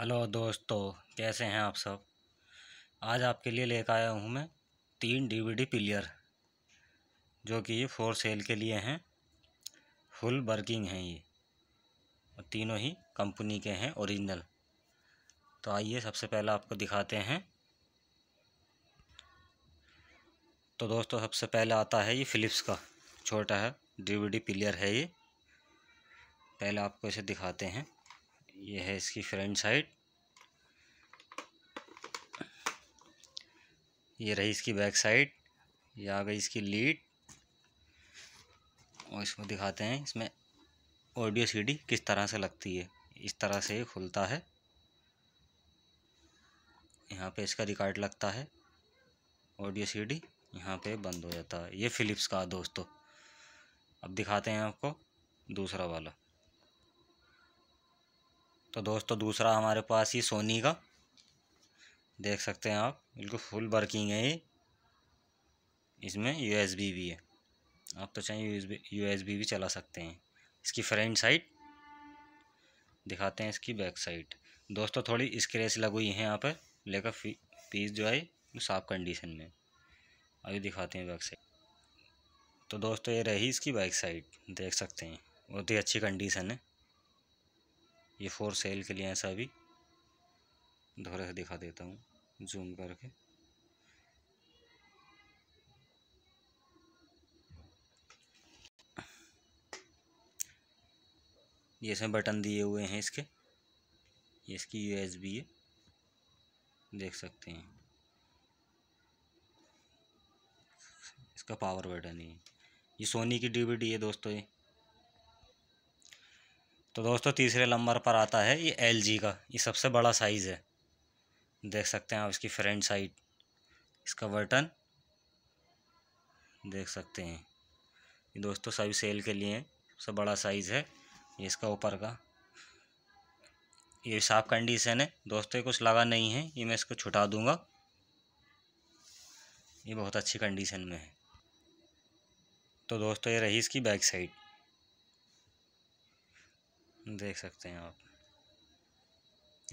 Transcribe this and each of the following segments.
hello दोस्तों कैसे हैं आप सब आज आपके लिए लेकर आया हूं मैं तीन डीवीडी प्लेयर जो कि ये फोर सेल के लिए हैं फुल वर्किंग हैं ये और तीनों ही कंपनी के हैं ओरिजिनल तो आइए सबसे पहला आपको दिखाते हैं तो दोस्तों सबसे पहले आता है ये फ़िलिप्स का छोटा है डीवीडी प्लेयर है ये पहले आपको इसे दिखाते हैं ये है इसकी फ्रंट साइड ये रही इसकी बैक साइड ये आ गई इसकी लीड और इसको दिखाते हैं इसमें ऑडियो सीडी किस तरह से लगती है इस तरह से ये खुलता है यहाँ पे इसका रिकॉर्ड लगता है ऑडियो सीडी यहाँ पे बंद हो जाता है ये फ़िलिप्स का दोस्तों अब दिखाते हैं आपको दूसरा वाला तो दोस्तों दूसरा हमारे पास ही सोनी का देख सकते हैं आप बिल्कुल फुल वर्किंग है ये इसमें यूएसबी भी है आप तो चाहें यूएसबी भी चला सकते हैं इसकी फ्रंट साइड दिखाते हैं इसकी बैक साइड दोस्तों थोड़ी स्क्रेच लग हुई है यहाँ पर लेकर पीस जो है साफ कंडीशन में अभी दिखाते हैं बैक साइड तो दोस्तों ये रही इसकी बैक साइड देख सकते हैं बहुत ही अच्छी कंडीशन है ये फोर सेल के लिए ऐसा भी धोरे से दिखा देता हूँ जूम करके ये इसमें बटन दिए हुए हैं इसके ये इसकी यूएसबी है देख सकते हैं इसका पावर बटन है ये सोनी की डीवीडी है दोस्तों ये तो दोस्तों तीसरे नंबर पर आता है ये एल जी का ये सबसे बड़ा साइज़ है देख सकते हैं आप इसकी फ्रंट साइड इसका बटन देख सकते हैं ये दोस्तों सभी सेल के लिए सबसे बड़ा साइज़ है ये इसका ऊपर का ये साफ कंडीशन है दोस्तों कुछ लगा नहीं है ये मैं इसको छुटा दूंगा ये बहुत अच्छी कंडीशन में है तो दोस्तों ये रही इसकी बैक साइड देख सकते हैं आप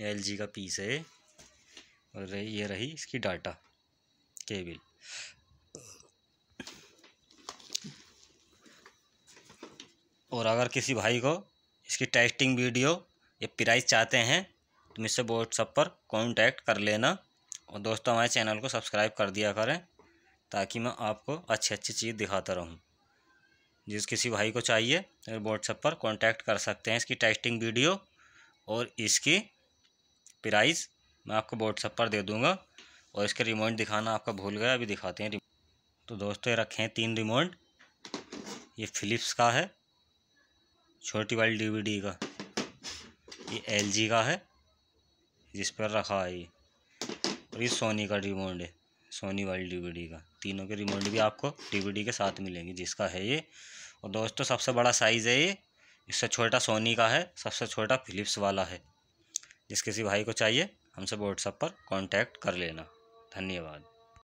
एल जी का पीस है और ये रही इसकी डाटा केबल और अगर किसी भाई को इसकी टेस्टिंग वीडियो या प्राइस चाहते हैं तो मुझसे व्हाट्सअप पर कांटेक्ट कर लेना और दोस्तों हमारे चैनल को सब्सक्राइब कर दिया करें ताकि मैं आपको अच्छी अच्छी चीज़ दिखाता रहूं जिस किसी भाई को चाहिए व्हाट्सएप पर कांटेक्ट कर सकते हैं इसकी टेस्टिंग वीडियो और इसकी प्राइस मैं आपको व्हाट्सएप पर दे दूंगा और इसके रिमोट दिखाना आपका भूल गया अभी दिखाते हैं तो दोस्तों ये रखे हैं तीन रिमोट ये फिलिप्स का है छोटी वाली डीवीडी का ये एलजी का है जिस पर रखा है ये और ये सोनी का रिमोट है सोनी वाली डीवीडी का तीनों के रिमोट भी आपको डीवीडी के साथ मिलेंगे जिसका है ये और दोस्तों सबसे बड़ा साइज़ है ये इससे छोटा सोनी का है सबसे छोटा फिलिप्स वाला है जिस किसी भाई को चाहिए हमसे व्हाट्सएप पर कॉन्टैक्ट कर लेना धन्यवाद